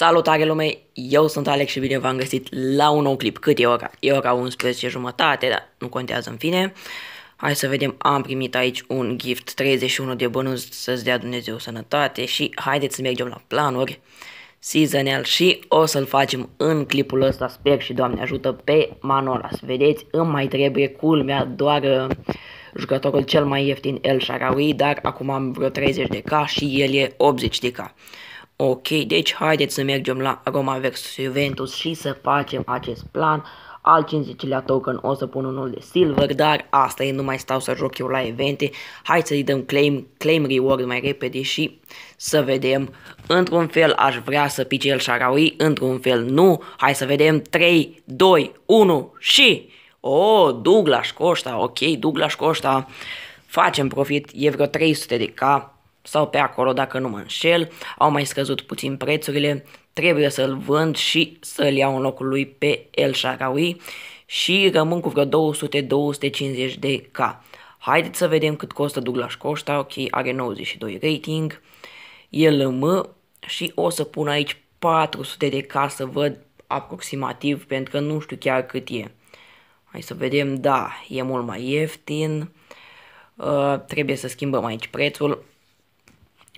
Salutare lume, eu sunt Alex și bine v-am găsit la un nou clip. Cât e ora? E ora 11 jumătate, dar nu contează în fine. Hai să vedem, am primit aici un gift 31 de bonus să-ți dea Dumnezeu sănătate și haideți să mergem la planuri seasonal și o să-l facem în clipul ăsta, sper și Doamne ajută, pe Manolas. Vedeți, îmi mai trebuie culmea doar uh, jucătorul cel mai ieftin El Sharawi, dar acum am vreo 30 de K și el e 80 de K. Ok, deci haideți să mergem la Roma vs Juventus și să facem acest plan. Al 50-lea token o să pun unul de silver, dar asta e, nu mai stau să joc eu la evente. Hai să-i dăm claim, claim reward mai repede și să vedem. Într-un fel aș vrea să pice el Sharawi, într-un fel nu. Hai să vedem. 3, 2, 1 și... Oh, Douglas Costa, ok, Douglas Costa. Facem profit, e vreo 300 de K sau pe acolo dacă nu mă înșel, au mai scăzut puțin prețurile, trebuie să-l vând și să-l iau în locul lui pe El Sharawi și rămân cu vreo 200-250 de K. Haideți să vedem cât costă Douglas Costa, ok, are 92 rating, el M și o să pun aici 400 de K să văd aproximativ pentru că nu știu chiar cât e. Hai să vedem, da, e mult mai ieftin, uh, trebuie să schimbăm aici prețul,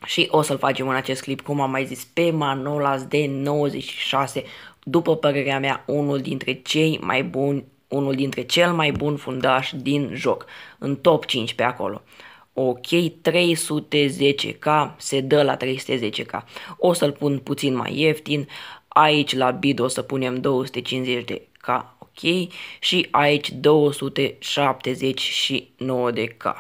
și o să-l facem în acest clip, cum am mai zis, pe Manolas de 96, după părerea mea, unul dintre cei mai buni, unul dintre cel mai bun fundaș din joc, în top 5 pe acolo. Ok, 310k, se dă la 310k. O să-l pun puțin mai ieftin, aici la bid o să punem 250 k, ok, și aici 279 k.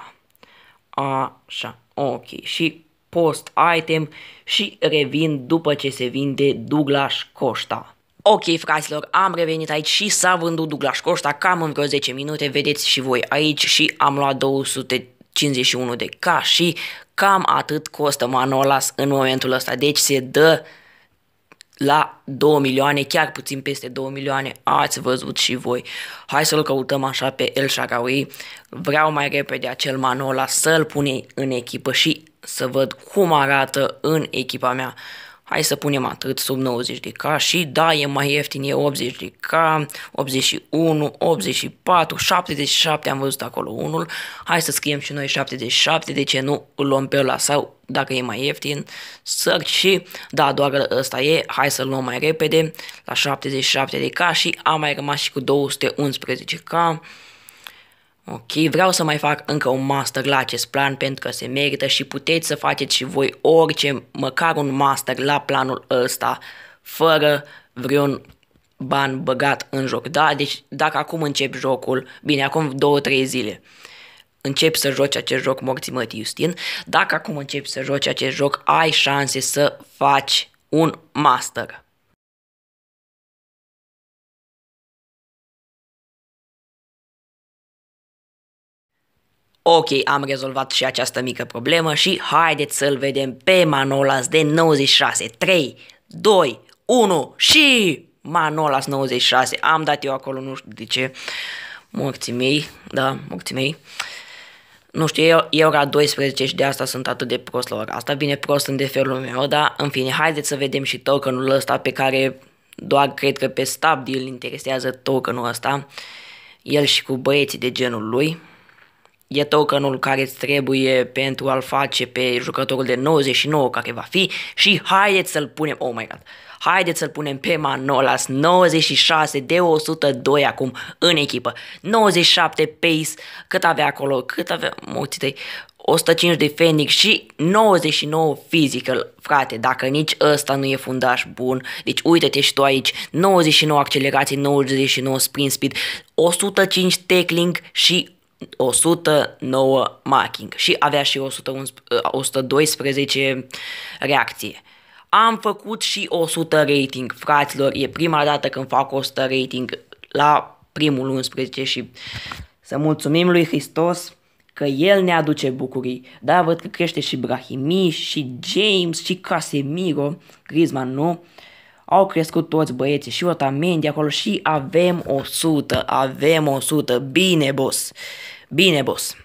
Așa, ok, și post item și revin după ce se vinde Douglas Costa. Ok, fraților, am revenit aici și s-a vândut Douglas Costa cam în vreo 10 minute, vedeți și voi aici și am luat 200 51 de K și cam atât costă Manolas în momentul ăsta. Deci se dă la 2 milioane, chiar puțin peste 2 milioane, ați văzut și voi. Hai să-l căutăm așa pe El Sharawi. Vreau mai repede acel Manolas. să-l pune în echipă și să văd cum arată în echipa mea. Hai să punem atât sub 90 de K și da, e mai ieftin, e 80 de K, 81, 84, 77 am văzut acolo unul. Hai să scriem și noi 77, de ce nu îl luăm pe ăla sau dacă e mai ieftin, search și da, doar ăsta e, hai să-l luăm mai repede la 77 de K și am mai rămas și cu 211 K. Ok, vreau să mai fac încă un master la acest plan pentru că se merită și puteți să faceți și voi orice, măcar un master la planul ăsta, fără vreun ban băgat în joc. Da, deci dacă acum încep jocul, bine, acum 2-3 zile, încep să joci acest joc morții mătii Justin, dacă acum începi să joci acest joc, ai șanse să faci un master. Ok, am rezolvat și această mică problemă și haideți să-l vedem pe Manolas de 96. 3, 2, 1 și Manolas 96. Am dat eu acolo, nu știu de ce. Morții mei, da, morții mei. Nu știu, eu, e ora 12 și de asta sunt atât de prost la ora asta. Bine, prost în de felul meu, dar în fine, haideți să vedem și tokenul ăsta pe care doar cred că pe Stabdi îl interesează tokenul ăsta. El și cu băieții de genul lui e tokenul care îți trebuie pentru a-l face pe jucătorul de 99 care va fi și haideți să-l punem, oh my god, haideți să-l punem pe Manolas, 96 de 102 acum în echipă, 97 pace, cât avea acolo, cât avea, mulți tăi, 105 de Fenix și 99 physical, frate, dacă nici ăsta nu e fundaș bun, deci uite-te și tu aici, 99 accelerații, 99 sprint speed, 105 tackling și 109 marking și avea și 111, 112 reacție. Am făcut și 100 rating, fraților, e prima dată când fac 100 rating la primul 11 și să mulțumim lui Hristos că El ne aduce bucurii. Da, văd că crește și Brahimi, și James, și Casemiro, Griezmann nu, Uh, au crescut toți băieții și Otamendi acolo și avem 100, avem 100, bine boss, bine boss.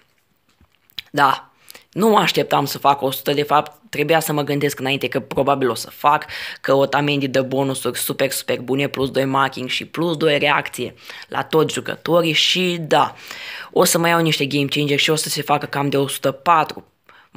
Da, nu mă așteptam să fac 100, de fapt trebuia să mă gândesc înainte că probabil o să fac, că Otamendi dă bonusuri super, super bune, plus 2 marking și plus 2 reacție la toți jucătorii și da, o să mai iau niște game changer și o să se facă cam de 104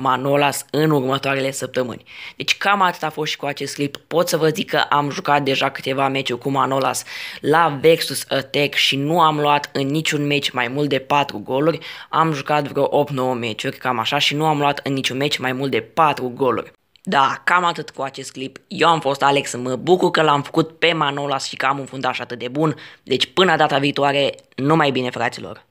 Manolas în următoarele săptămâni. Deci cam atât a fost și cu acest clip. Pot să vă zic că am jucat deja câteva meciuri cu Manolas la Vexus Attack și nu am luat în niciun meci mai mult de 4 goluri. Am jucat vreo 8-9 meciuri, cam așa, și nu am luat în niciun meci mai mult de 4 goluri. Da, cam atât cu acest clip. Eu am fost Alex, mă bucur că l-am făcut pe Manolas și că am un fundaș atât de bun. Deci până data viitoare, numai bine fraților!